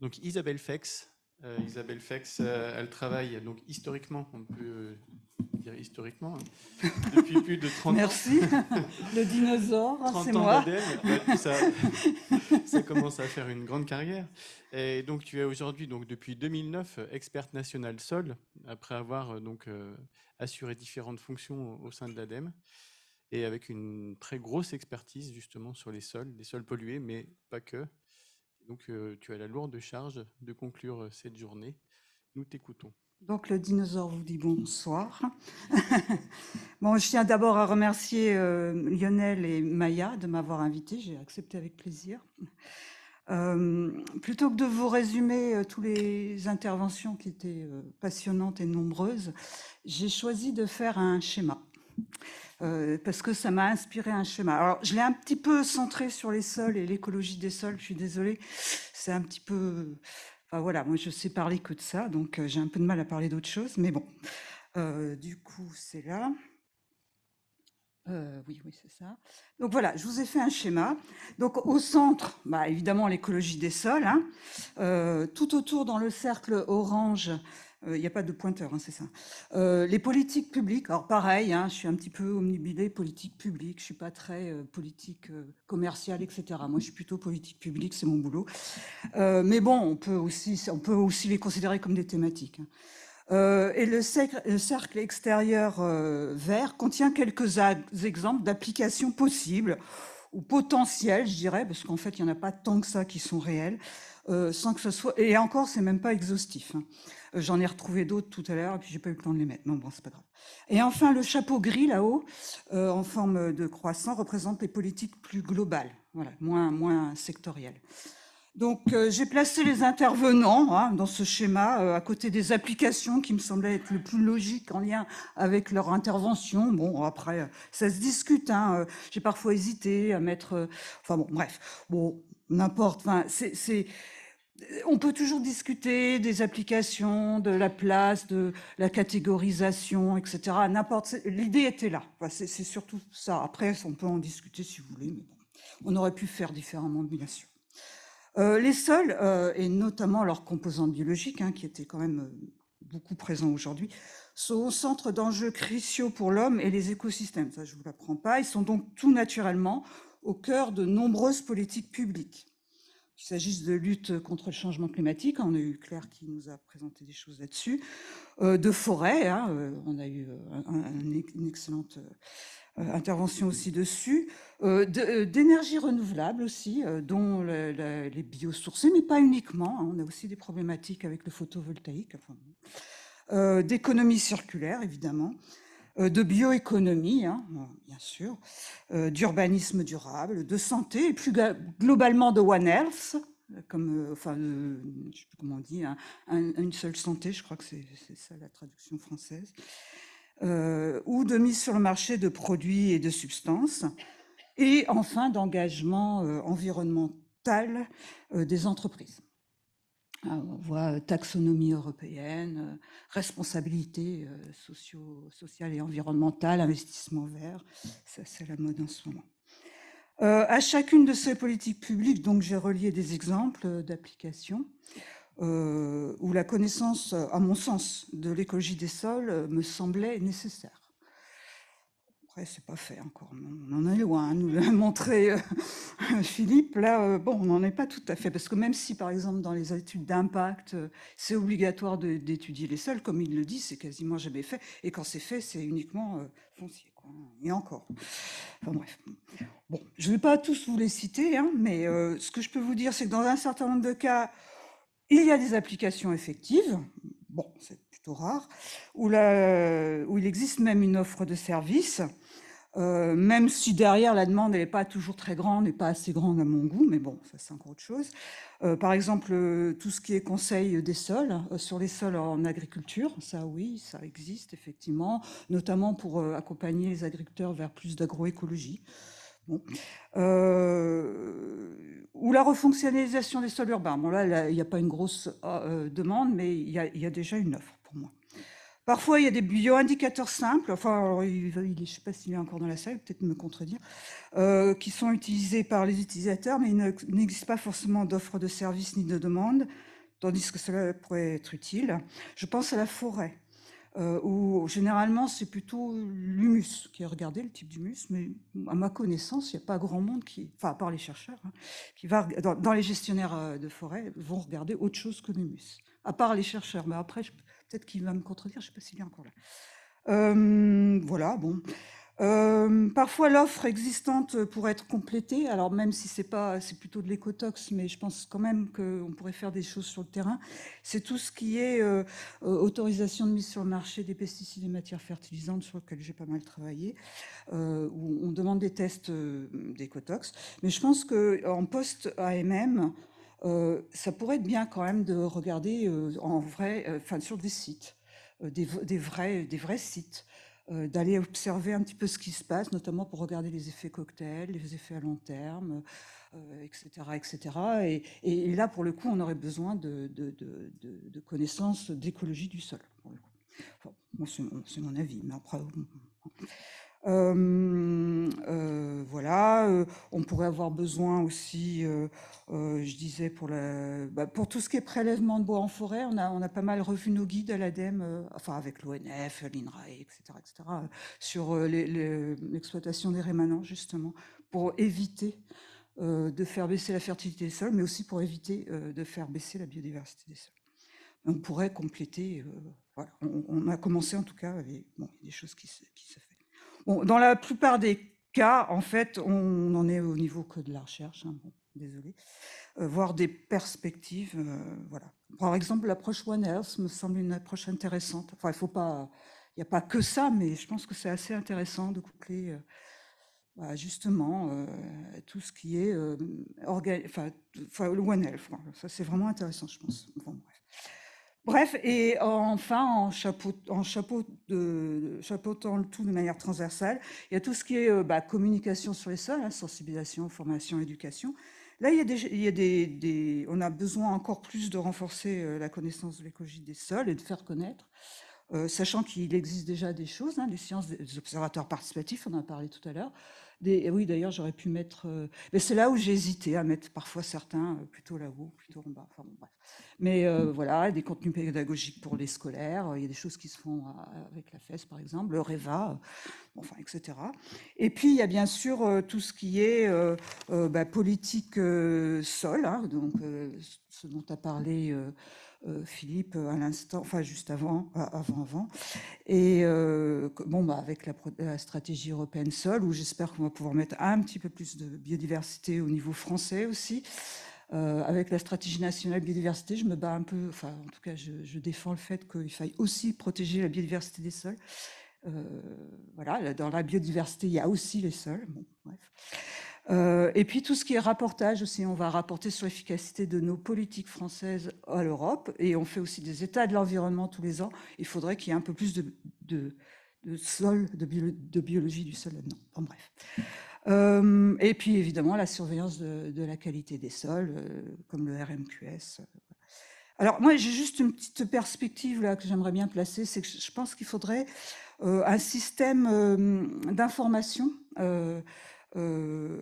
donc Isabelle Fex. Euh, Isabelle Fex, euh, elle travaille donc historiquement, on peut euh, dire historiquement, hein, depuis plus de 30 Merci. ans. Merci, le dinosaure, hein, c'est moi. ça, commence à faire une grande carrière. Et donc tu es aujourd'hui, donc depuis 2009, experte nationale sol, après avoir donc assuré différentes fonctions au, sein de l'ADEME et avec une très grosse expertise justement sur les sols, les sols pollués, mais pas que, donc, euh, tu as la lourde charge de conclure euh, cette journée. Nous t'écoutons. Donc, le dinosaure vous dit bonsoir. bon, je tiens d'abord à remercier euh, Lionel et Maya de m'avoir invité. J'ai accepté avec plaisir. plutôt que de vous résumer toutes les interventions qui étaient passionnantes et nombreuses, j'ai choisi de faire un schéma. Euh, parce que ça m'a inspiré un schéma. Alors, je l'ai un petit peu centré sur les sols et l'écologie des sols, je suis désolée, c'est un petit peu... Enfin voilà, moi je sais parler que de ça, donc euh, j'ai un peu de mal à parler d'autre chose, mais bon. Euh, du coup, c'est là. Euh, oui, oui, c'est ça. Donc voilà, je vous ai fait un schéma. Donc au centre, bah, évidemment l'écologie des sols. Hein. Euh, tout autour dans le cercle orange, euh, il n'y a pas de pointeur, hein, c'est ça. les politiques publiques. Alors pareil, hein, je suis un petit peu omnibilée politique publique. Je suis pas très politique commerciale, etc. Moi, je suis plutôt politique publique, c'est mon boulot. mais bon, on peut aussi, on peut aussi les considérer comme des thématiques. Euh, et le cercle, extérieur euh, vert contient quelques exemples d'applications possibles ou potentielles, je dirais, parce qu'en fait, il n'y en a pas tant que ça qui sont réelles, euh, sans que ce soit. Et encore, c'est même pas exhaustif. Hein. Euh, j'en ai retrouvé d'autres tout à l'heure, et puis j'ai pas eu le temps de les mettre. Non, bon, c'est pas grave. Et enfin, le chapeau gris là-haut, en forme de croissant, représente les politiques plus globales, voilà, moins, moins sectorielles. Donc euh, j'ai placé les intervenants hein, dans ce schéma euh, à côté des applications qui me semblaient être le plus logique en lien avec leur intervention. Bon après euh, ça se discute. Hein, j'ai parfois hésité à mettre. enfin bon bref bon n'importe. Enfin c'est on peut toujours discuter des applications, de la place, de la catégorisation, etc. N'importe. L'idée était là. c'est surtout ça. Après on peut en discuter si vous voulez, mais bon, on aurait pu faire différemment bien sûr. Euh, les sols, euh, et notamment leurs composantes biologiques, hein, qui étaient quand même euh, beaucoup présents aujourd'hui, sont au centre d'enjeux cruciaux pour l'homme et les écosystèmes. Ça, je ne vous l'apprends pas. Ils sont donc tout naturellement au cœur de nombreuses politiques publiques. Qu'il s'agisse de lutte contre le changement climatique, on a eu Claire qui nous a présenté des choses là-dessus, de forêt, hein, on a eu une excellente euh, intervention aussi dessus, euh, euh, d'énergie renouvelable aussi, dont les biosourcés, mais pas uniquement. Hein. on a aussi des problématiques avec le photovoltaïque, d'économie circulaire évidemment, de bioéconomie, hein, bien sûr, d'urbanisme durable, de santé et plus globalement de One Health, comme, enfin, je je sais plus comment on dit, hein, une seule santé, je crois que c'est ça la traduction française. Euh, ou de mise sur le marché de produits et de substances, et enfin d'engagement euh, environnemental euh, des entreprises. Ah, on voit taxonomie européenne, responsabilité socio sociale et environnementale, investissement vert, ça c'est la mode en ce moment. à chacune de ces politiques publiques, donc j'ai relié des exemples d'applications. Euh, où la connaissance, à mon sens, de l'écologie des sols euh, me semblait nécessaire. Après, c'est pas fait encore, on en est loin, hein, nous l'a montré euh, Philippe, là, bon, on n'en est pas tout à fait, parce que même si, par exemple, dans les études d'impact, c'est obligatoire d'étudier les sols, comme il le dit, c'est quasiment jamais fait, et quand c'est fait, c'est uniquement foncier. Et encore. Enfin bref. Bon, je ne vais pas tous vous les citer, hein, mais ce que je peux vous dire, c'est que dans un certain nombre de cas, il y a des applications effectives, bon, c'est plutôt rare, où, où, il existe même une offre de service, euh, même si derrière la demande n'est pas toujours très grande, n'est pas assez grande à mon goût, mais bon, ça c'est encore autre chose. Euh, par exemple, euh, tout ce qui est conseil des sols, sur les sols en agriculture, ça oui, ça existe effectivement, notamment pour accompagner les agriculteurs vers plus d'agroécologie. Mmh. Euh, ou la refonctionnalisation des sols urbains. Bon, là, il n'y a pas une grosse euh, demande, mais il y, a, déjà une offre pour moi. Parfois, il y a des bio-indicateurs simples, enfin, je ne sais pas s'il est encore dans la salle, peut-être me contredire, euh, qui sont utilisés par les utilisateurs, mais il n'existe pas forcément d'offre de service ni de demande, tandis que cela pourrait être utile. Je pense à la forêt. Euh, où généralement c'est plutôt l'humus qui est regardé, le type d'humus, mais à ma connaissance, il n'y a pas grand monde qui, enfin à part les chercheurs, hein, qui va, dans, les gestionnaires euh, de forêt vont regarder autre chose que l'humus, à part les chercheurs. Mais après, peut-être qu'il va me contredire, je ne sais pas s'il est encore là. Euh, voilà, bon. Euh, parfois, l'offre existante pourrait être complétée. Alors, même si c'est pas, c'est plutôt de l'écotox, mais je pense quand même qu'on pourrait faire des choses sur le terrain. C'est tout ce qui est euh, autorisation de mise sur le marché des pesticides et matières fertilisantes, sur lesquelles j'ai pas mal travaillé, euh, où on demande des tests d'écotox. Mais je pense qu'en post AMM. ça pourrait être bien quand même de regarder en vrai, sur des sites, des, vrais, des vrais sites, euh, d'aller observer un petit peu ce qui se passe, notamment pour regarder les effets cocktails, les effets à long terme, etc. Euh, etc. Et, là, pour le coup, on aurait besoin de, connaissances d'écologie du sol. c'est mon avis, mais après... Euh, euh, voilà, euh, on pourrait avoir besoin aussi, je disais, bah, pour, tout ce qui est prélèvement de bois en forêt, on a, pas mal revu nos guides à l'ADEME, enfin avec l'ONF, l'INRAE, etc., etc., sur l'exploitation des rémanents, justement, pour éviter de faire baisser la fertilité des sols, mais aussi pour éviter de faire baisser la biodiversité des sols. On pourrait compléter, on, a commencé en tout cas, avec, des choses qui se, dans la plupart des cas, en fait, on n'en est au niveau que de la recherche, hein, désolé, euh, voire des perspectives. Euh, voilà. Par exemple, l'approche One Health me semble une approche intéressante. Enfin, il faut pas, il n'y a pas que ça, mais je pense que c'est assez intéressant de coupler. Euh, bah, justement, tout ce qui est le One Health, ça c'est vraiment intéressant, je pense. Bon, bref. Bref, et enfin, en, chapeautant le tout de manière transversale, il y a tout ce qui est euh, bah, communication sur les sols, hein, sensibilisation, formation, éducation. Là, il y on a besoin encore plus de renforcer euh, la connaissance de l'écologie des sols et de faire connaître. Euh, sachant qu'il existe déjà des choses, hein, des sciences des observateurs participatifs, on en a parlé tout à l'heure. Des, oui, d'ailleurs, j'aurais pu mettre. Euh, mais c'est là où j'ai hésité à mettre parfois certains euh, plutôt là-haut, plutôt en bas. Mais mm. voilà, des contenus pédagogiques pour les scolaires. Il y a des choses qui se font avec la FES, par exemple, le REVA, enfin, etc. Et puis, il y a bien sûr tout ce qui est bah, politique sol, hein, donc ce dont a parlé. Euh, Philippe euh, à l'instant, enfin juste avant, euh, avant, avant. Et bon, bah, avec la, stratégie européenne sol, où j'espère qu'on va pouvoir mettre un petit peu plus de biodiversité au niveau français aussi. avec la stratégie nationale biodiversité, je me bats un peu, enfin en tout cas je, défends le fait qu'il faille aussi protéger la biodiversité des sols. voilà, dans la biodiversité, il y a aussi les sols. Bon, bref. Euh, et puis tout ce qui est rapportage aussi, on va rapporter sur l'efficacité de nos politiques françaises à l'Europe, et on fait aussi des états de l'environnement tous les ans. Il faudrait qu'il y ait un peu plus de, sol, de, biologie du sol là-dedans. bref. Euh, et puis évidemment la surveillance de, la qualité des sols, euh, comme le RMQS. Alors moi j'ai juste une petite perspective là que j'aimerais bien placer, c'est que je pense qu'il faudrait un système d'information. Euh,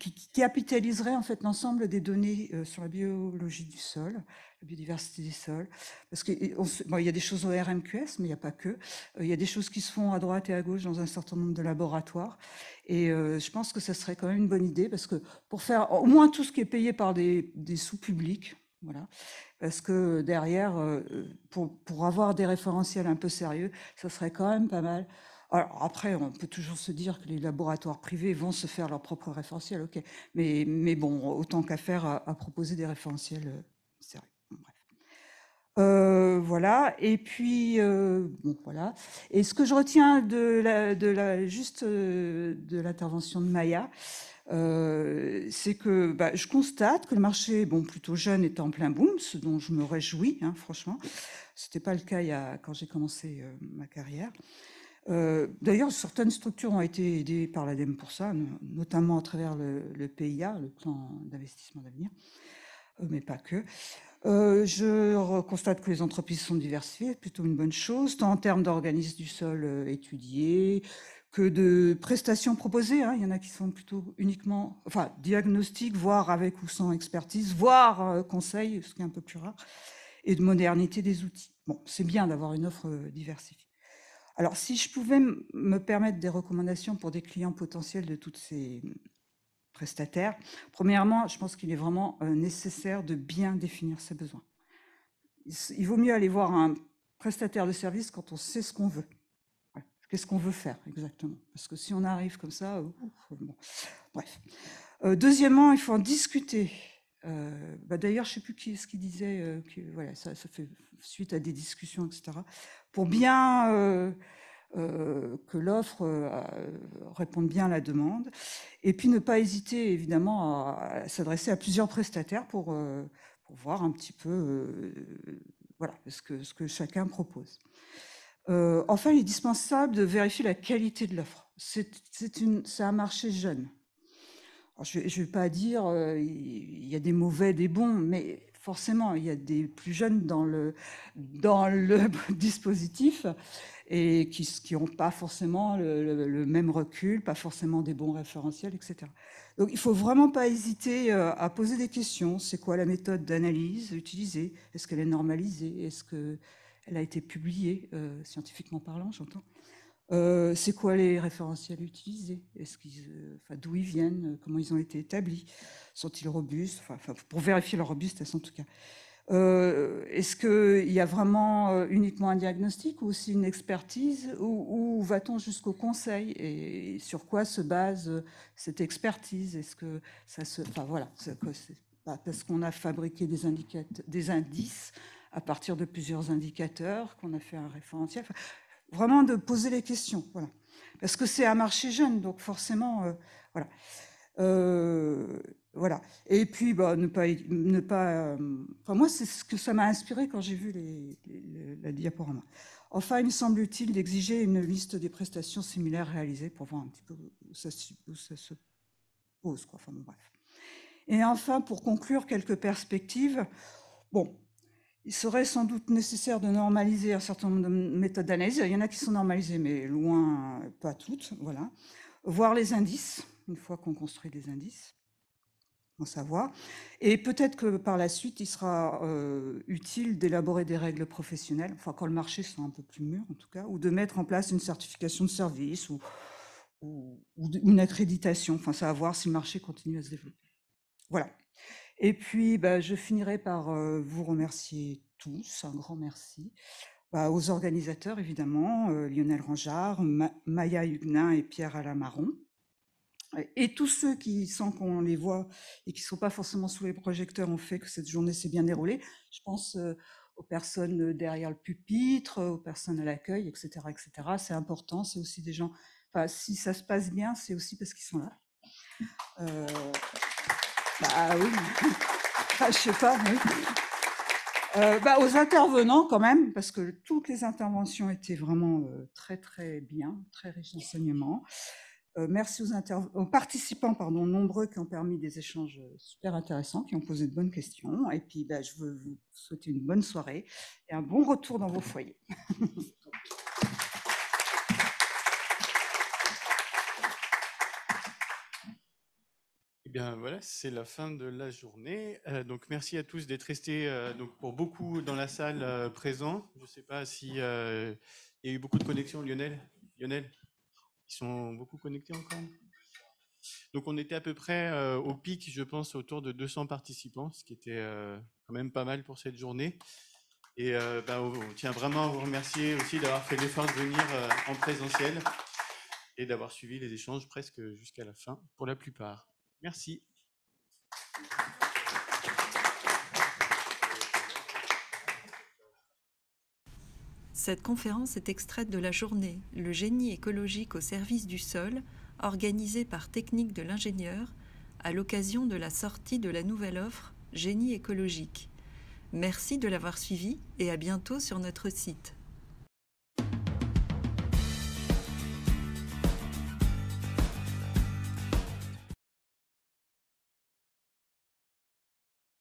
qui, capitaliserait en fait l'ensemble des données euh, sur la biologie du sol, la biodiversité des sols, parce qu'il y a des choses au RMQS, mais il n'y a pas que. Euh, il y a des choses qui se font à droite et à gauche dans un certain nombre de laboratoires, et je pense que ça serait quand même une bonne idée, parce que pour faire au moins tout ce qui est payé par des, des sous publics, voilà. Parce que derrière, pour, pour, avoir des référentiels un peu sérieux, ça serait quand même pas mal alors après, on peut toujours se dire que les laboratoires privés vont se faire leur propre référentiel, ok. Mais, bon, autant qu'à faire à, proposer des référentiels sérieux. Euh, voilà. Et puis, euh, bon, voilà. Et ce que je retiens de la, juste euh, de l'intervention de Maya, c'est que bah, je constate que le marché, bon, plutôt jeune, est en plein boom, ce dont je me réjouis, hein, franchement, franchement. n'était pas le cas quand j'ai commencé ma carrière. Euh, d'ailleurs, certaines structures ont été aidées par l'ADEME pour ça, notamment à travers le, PIA, le plan d'investissement d'avenir, euh, mais pas que. Euh, je constate que les entreprises sont diversifiées, plutôt une bonne chose, tant en termes d'organismes du sol étudiés que de prestations proposées. Hein. Il y en a qui sont plutôt uniquement, enfin, diagnostiques, voire avec ou sans expertise, voire conseils, ce qui est un peu plus rare, et de modernité des outils. Bon, c'est bien d'avoir une offre diversifiée. Alors, si je pouvais me permettre des recommandations pour des clients potentiels de toutes ces prestataires, premièrement, je pense qu'il est vraiment euh, nécessaire de bien définir ses besoins. Il vaut mieux aller voir un prestataire de service quand on sait ce qu'on veut. Qu'est-ce qu'on veut faire exactement Parce que si on arrive comme ça, bref. Euh, deuxièmement, il faut en discuter euh, bah, d'ailleurs, je ne sais plus ce qu'il disait, euh, que voilà, ça, fait suite à des discussions, etc. Pour bien euh, que l'offre réponde bien à la demande, et puis ne pas hésiter évidemment à, s'adresser à plusieurs prestataires pour, voir un petit peu voilà, ce, que, ce que chacun propose. enfin, il est indispensable de vérifier la qualité de l'offre. C'est un marché jeune je ne vais pas dire qu'il euh, il y a des mauvais, des bons, mais forcément, il y a des plus jeunes dans le, dans le dispositif et qui n'ont pas forcément le, même recul, pas forcément des bons référentiels, etc. Donc il ne faut vraiment pas hésiter euh, à poser des questions. C'est quoi la méthode d'analyse utilisée Est-ce qu'elle est normalisée Est-ce qu'elle a été publiée, euh, scientifiquement parlant, j'entends euh, c'est quoi les référentiels utilisés Est-ce euh, d'où ils viennent Comment ils ont été établis Sont-ils robustes pour vérifier leur robustesse en tout cas. Euh, est-ce qu'il y a vraiment uniquement un diagnostic ou aussi une expertise Ou, va-t-on jusqu'au conseil et, sur quoi se base cette expertise Est-ce que ça se. Enfin voilà, parce qu'on a fabriqué des, des indices à partir de plusieurs indicateurs qu'on a fait un référentiel vraiment de poser les questions. Parce que c'est un marché jeune, donc forcément, euh, voilà. Euh, voilà. Et puis, bah, ne pas. Ne pas euh, moi, c'est ce que ça m'a inspiré quand j'ai vu les, la diaporama. Enfin, il me semble utile d'exiger une liste des prestations similaires réalisées pour voir un petit peu où ça, ça se pose. Quoi. Enfin, bref. Et enfin, pour conclure, quelques perspectives. Bon, il serait sans doute nécessaire de normaliser un certain nombre de méthodes d'analyse. Il y en a qui sont normalisées, mais loin, pas toutes. Voilà. Voir les indices, une fois qu'on construit des indices, en savoir. Et peut-être que par la suite, il sera euh, utile d'élaborer des règles professionnelles, enfin quand le marché sera un peu plus mûr en tout cas, ou de mettre en place une certification de service ou, ou une accréditation. Enfin, ça à voir si le marché continue à se développer. Voilà. Et puis, bah, je finirai par euh, vous remercier tous, un grand merci, bah, aux organisateurs évidemment, euh, Lionel Rangeard, Maya Huguenin et Pierre Alamaron, et tous ceux qui, sans qu'on les voit et qui ne sont pas forcément sous les projecteurs, ont fait que cette journée s'est bien déroulée. Je pense euh, aux personnes derrière le pupitre, aux personnes à l'accueil, etc., etc. C'est important. C'est aussi des gens. si ça se passe bien, c'est aussi parce qu'ils sont là. Euh, bah ah oui. Ah, je sais pas. Euh, bah, aux intervenants quand même, parce que toutes les interventions étaient vraiment euh, très très bien, très riches d'enseignements. Euh, merci aux, aux, participants pardon, nombreux qui ont permis des échanges super intéressants, qui ont posé de bonnes questions. Et puis, bah, je veux vous souhaiter une bonne soirée et un bon retour dans vos foyers. voilà, c'est la fin de la journée. Euh, donc merci à tous d'être restés euh, donc pour beaucoup dans la salle euh, présents. présent. Je ne sais pas si il y a eu beaucoup de connexions, Lionel. Lionel, ils sont beaucoup connectés encore. Donc on était à peu près au pic, je pense, autour de 200 participants, ce qui était quand même pas mal pour cette journée. Et ben, on tient vraiment à vous remercier aussi d'avoir fait l'effort de venir en présentiel et d'avoir suivi les échanges presque jusqu'à la fin pour la plupart. Merci. Cette conférence est extraite de la journée Le génie écologique au service du sol, organisée par Technique de l'ingénieur, à l'occasion de la sortie de la nouvelle offre Génie écologique. Merci de l'avoir suivi et à bientôt sur notre site.